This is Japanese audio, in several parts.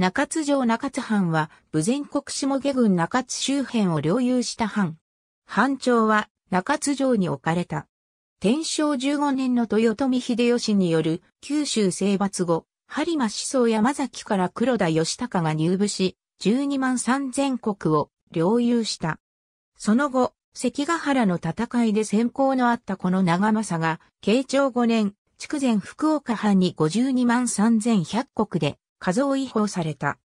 中津城中津藩は、武前国下下郡中津周辺を領有した藩。藩長は中津城に置かれた。天正15年の豊臣秀吉による九州征伐後、播磨思想山崎から黒田義高が入部し、12万3000国を領有した。その後、関ヶ原の戦いで先行のあったこの長政が、慶長5年、筑前福岡藩に52万3100国で画像違法された。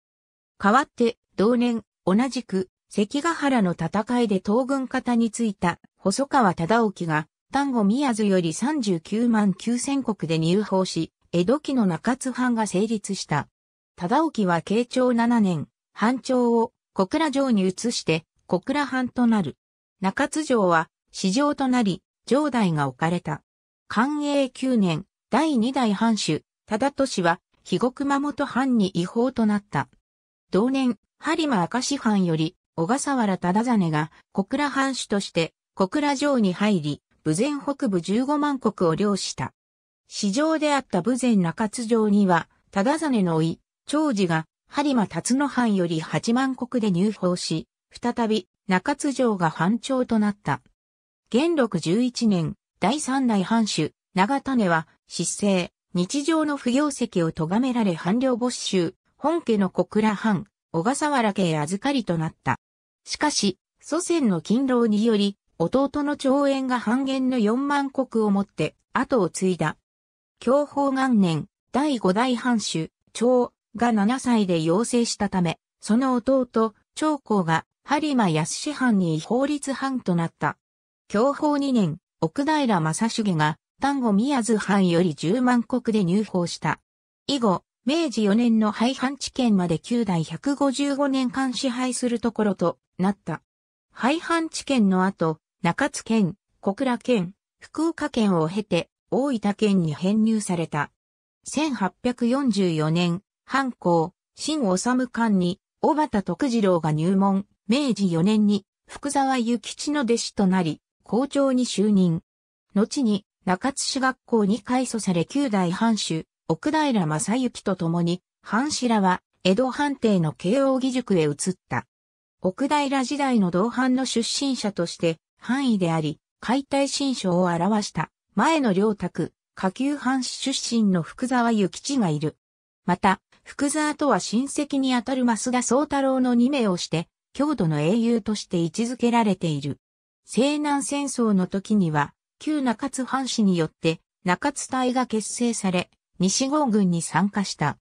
代わって、同年、同じく、関ヶ原の戦いで東軍方についた細川忠興が、丹後宮津より39万9000国で入法し、江戸期の中津藩が成立した。忠興は慶長7年、藩長を小倉城に移して小倉藩となる。中津城は市場となり、城代が置かれた。寛永9年、第2代藩主、忠俊は肥後熊本藩に違法となった。同年、播磨明石藩より、小笠原忠真が小倉藩主として小倉城に入り、武前北部15万国を領した。市場であった武前中津城には、忠真の甥、長次が、播磨辰野藩より8万国で入藩し、再び中津城が藩長となった。元禄11年、第三代藩主、長種は、失政、日常の不要跡を咎められ半領没収、本家の小倉藩、小笠原家へ預かりとなった。しかし、祖先の勤労により、弟の長縁が半減の4万国をもって、後を継いだ。享保元年、第五代藩主、長が7歳で要請したため、その弟、長公が、播磨安藩に法律藩となった。享保2年、奥平正成が、丹後宮津藩より十万石で入法した。以後、明治四年の廃藩置県まで九代百五十五年間支配するところとなった。廃藩置県の後、中津県、小倉県、福岡県を経て、大分県に編入された。1844年、藩校、新治官に、小畑徳次郎が入門、明治4年に、福沢諭吉の弟子となり、校長に就任。後に、中津市学校に改祖され旧代藩主、奥平正幸と共に、藩士らは江戸藩邸の慶応義塾へ移った。奥平時代の同藩の出身者として、範囲であり、解体新書を表した、前の良宅、下級藩士出身の福沢諭吉がいる。また、福沢とは親戚にあたる増田宗太郎の2名をして、郷土の英雄として位置づけられている。西南戦争の時には、旧中津藩士によって中津隊が結成され、西郷軍に参加した。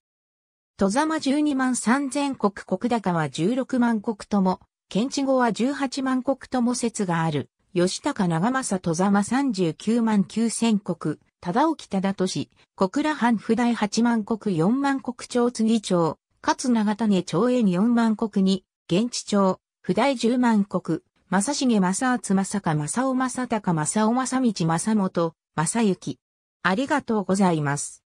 戸様12万3000国国高は16万国とも、県知後は18万国とも説がある。吉高長政戸様39万9000国、忠興忠俊、小倉藩府大8万国4万国町次町、勝長種町園4万国に、現地町、府大10万国、正成正厚正か正尾正隆正尾正道正元正幸。ありがとうございます。